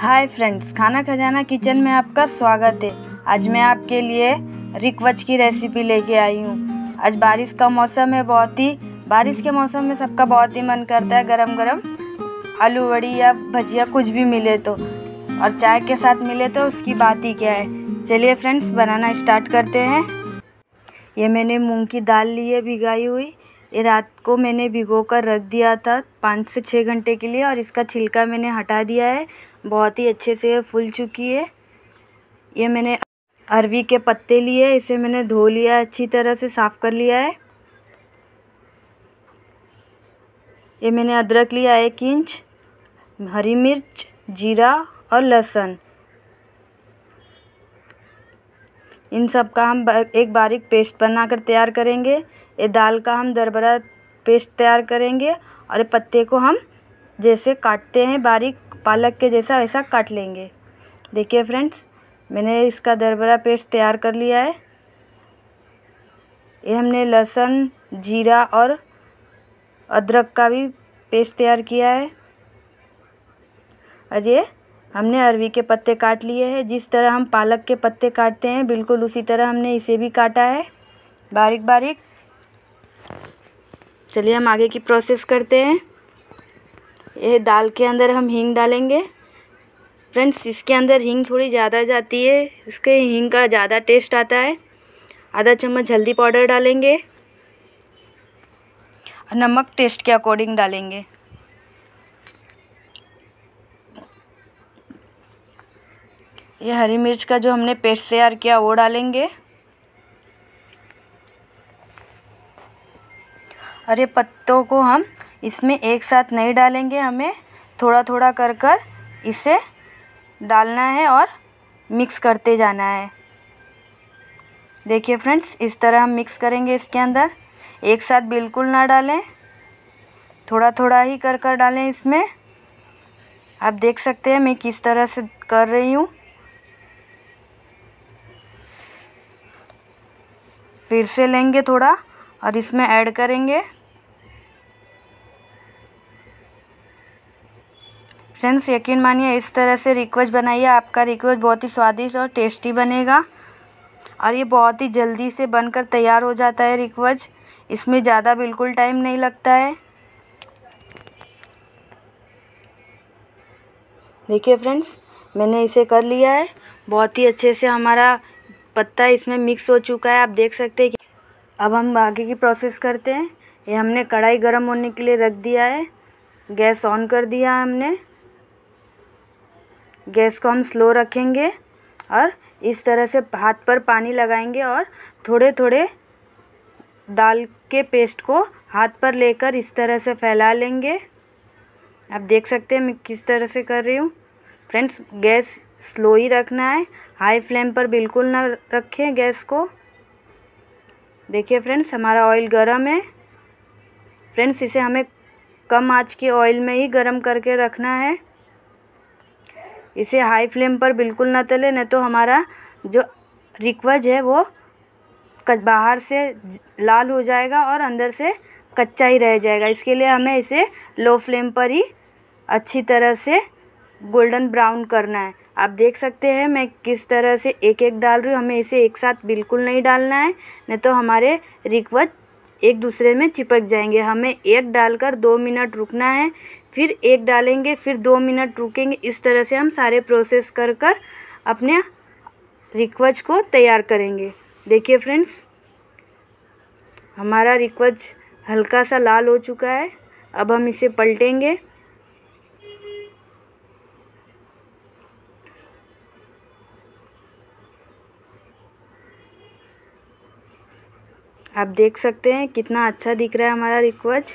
hi friends खाना खजाना kitchen में आपका स्वागत है आज मैं आपके लिए रिकवच की रेसिपी लेके आई हूँ आज बारिश का मौसम है बहुत ही बारिश के मौसम में सबका बहुत ही मन करता है गरम गरम आलू वड़ी या भजिया कुछ भी मिले तो और चाय के साथ मिले तो उसकी बात ही क्या है चलिए फ्रेंड्स बनाना स्टार्ट करते हैं ये मैंने मूँग की दाल ली है भिगाई हुई ये रात को मैंने भिगो कर रख दिया था पाँच से छः घंटे के लिए और इसका छिलका मैंने हटा दिया है बहुत ही अच्छे से ये फूल चुकी है ये मैंने अरवी के पत्ते लिए इसे मैंने धो लिया अच्छी तरह से साफ़ कर लिया है ये मैंने अदरक लिया एक इंच हरी मिर्च जीरा और लहसुन इन सब का हम एक बारीक पेस्ट बनाकर तैयार करेंगे ये दाल का हम दरबरा पेस्ट तैयार करेंगे और पत्ते को हम जैसे काटते हैं बारीक पालक के जैसा वैसा काट लेंगे देखिए फ्रेंड्स मैंने इसका दरबरा पेस्ट तैयार कर लिया है ये हमने लहसुन जीरा और अदरक का भी पेस्ट तैयार किया है और ये हमने अरवी के पत्ते काट लिए हैं जिस तरह हम पालक के पत्ते काटते हैं बिल्कुल उसी तरह हमने इसे भी काटा है बारीक बारीक चलिए हम आगे की प्रोसेस करते हैं यह दाल के अंदर हम हींग डालेंगे फ्रेंड्स इसके अंदर हींग थोड़ी ज़्यादा जाती है इसके हींग का ज़्यादा टेस्ट आता है आधा चम्मच हल्दी पाउडर डालेंगे नमक टेस्ट के अकॉर्डिंग डालेंगे ये हरी मिर्च का जो हमने पेस्ट तैयार किया वो डालेंगे और ये पत्तों को हम इसमें एक साथ नहीं डालेंगे हमें थोड़ा थोड़ा कर कर इसे डालना है और मिक्स करते जाना है देखिए फ्रेंड्स इस तरह हम मिक्स करेंगे इसके अंदर एक साथ बिल्कुल ना डालें थोड़ा थोड़ा ही कर कर डालें इसमें आप देख सकते हैं मैं किस तरह से कर रही हूँ फिर से लेंगे थोड़ा और इसमें ऐड करेंगे फ्रेंड्स यकीन मानिए इस तरह से रिक्वेस्ट बनाइए आपका रिक्वेस्ट बहुत ही स्वादिष्ट और टेस्टी बनेगा और ये बहुत ही जल्दी से बनकर तैयार हो जाता है रिक्वेज इसमें ज़्यादा बिल्कुल टाइम नहीं लगता है देखिए फ्रेंड्स मैंने इसे कर लिया है बहुत ही अच्छे से हमारा पत्ता इसमें मिक्स हो चुका है आप देख सकते हैं अब हम आगे की प्रोसेस करते हैं ये हमने कढ़ाई गर्म होने के लिए रख दिया है गैस ऑन कर दिया है हमने गैस को हम स्लो रखेंगे और इस तरह से हाथ पर पानी लगाएंगे और थोड़े थोड़े दाल के पेस्ट को हाथ पर लेकर इस तरह से फैला लेंगे आप देख सकते हैं मैं किस तरह से कर रही हूँ फ्रेंड्स गैस स्लो ही रखना है हाई फ्लेम पर बिल्कुल ना रखें गैस को देखिए फ्रेंड्स हमारा ऑयल गरम है फ्रेंड्स इसे हमें कम आँच के ऑयल में ही गरम करके रखना है इसे हाई फ्लेम पर बिल्कुल ना तले नहीं तो हमारा जो रिक्वज है वो बाहर से लाल हो जाएगा और अंदर से कच्चा ही रह जाएगा इसके लिए हमें इसे लो फ्लेम पर ही अच्छी तरह से गोल्डन ब्राउन करना है आप देख सकते हैं मैं किस तरह से एक एक डाल रही हूँ हमें इसे एक साथ बिल्कुल नहीं डालना है नहीं तो हमारे रिक्वत एक दूसरे में चिपक जाएंगे हमें एक डालकर दो मिनट रुकना है फिर एक डालेंगे फिर दो मिनट रुकेंगे इस तरह से हम सारे प्रोसेस कर कर अपने रिक्वज को तैयार करेंगे देखिए फ्रेंड्स हमारा रिक्वज हल्का सा लाल हो चुका है अब हम इसे पलटेंगे आप देख सकते हैं कितना अच्छा दिख रहा है हमारा रिक्वेस्ट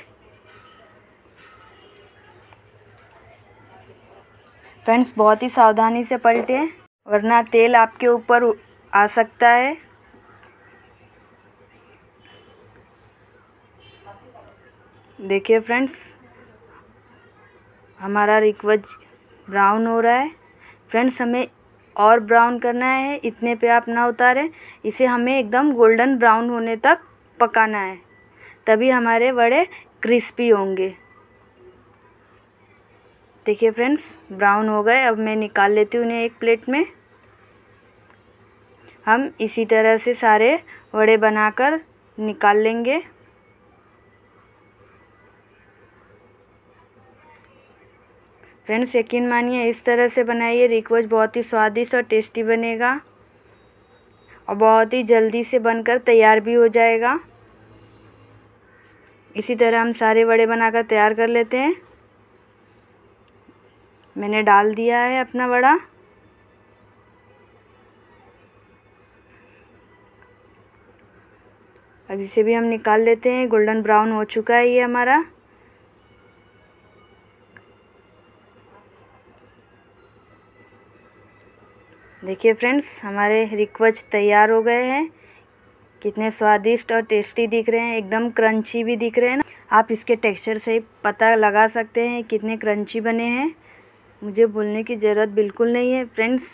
फ्रेंड्स बहुत ही सावधानी से पलटें वरना तेल आपके ऊपर आ सकता है देखिए फ्रेंड्स हमारा रिक्वज ब्राउन हो रहा है फ्रेंड्स हमें और ब्राउन करना है इतने पे आप ना उतारें इसे हमें एकदम गोल्डन ब्राउन होने तक पकाना है तभी हमारे वड़े क्रिस्पी होंगे देखिए फ्रेंड्स ब्राउन हो गए अब मैं निकाल लेती हूँ उन्हें एक प्लेट में हम इसी तरह से सारे वड़े बनाकर निकाल लेंगे फ्रेंड्स यकीन मानिए इस तरह से बनाइए रिक्वेस्ट बहुत ही स्वादिष्ट और टेस्टी बनेगा और बहुत ही जल्दी से बनकर तैयार भी हो जाएगा इसी तरह हम सारे वड़े बनाकर तैयार कर लेते हैं मैंने डाल दिया है अपना बड़ा अब इसे भी हम निकाल लेते हैं गोल्डन ब्राउन हो चुका है ये हमारा देखिए फ्रेंड्स हमारे रिक्वच तैयार हो गए हैं कितने स्वादिष्ट और टेस्टी दिख रहे हैं एकदम क्रंची भी दिख रहे हैं ना आप इसके टेक्सचर से ही पता लगा सकते हैं कितने क्रंची बने हैं मुझे बोलने की ज़रूरत बिल्कुल नहीं है फ्रेंड्स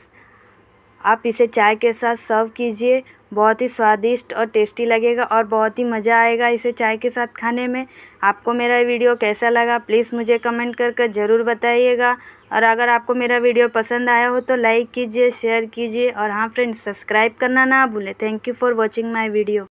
आप इसे चाय के साथ सर्व कीजिए बहुत ही स्वादिष्ट और टेस्टी लगेगा और बहुत ही मज़ा आएगा इसे चाय के साथ खाने में आपको मेरा वीडियो कैसा लगा प्लीज़ मुझे कमेंट करके ज़रूर बताइएगा और अगर आपको मेरा वीडियो पसंद आया हो तो लाइक कीजिए शेयर कीजिए और हाँ फ्रेंड्स सब्सक्राइब करना ना भूलें thank you for watching my video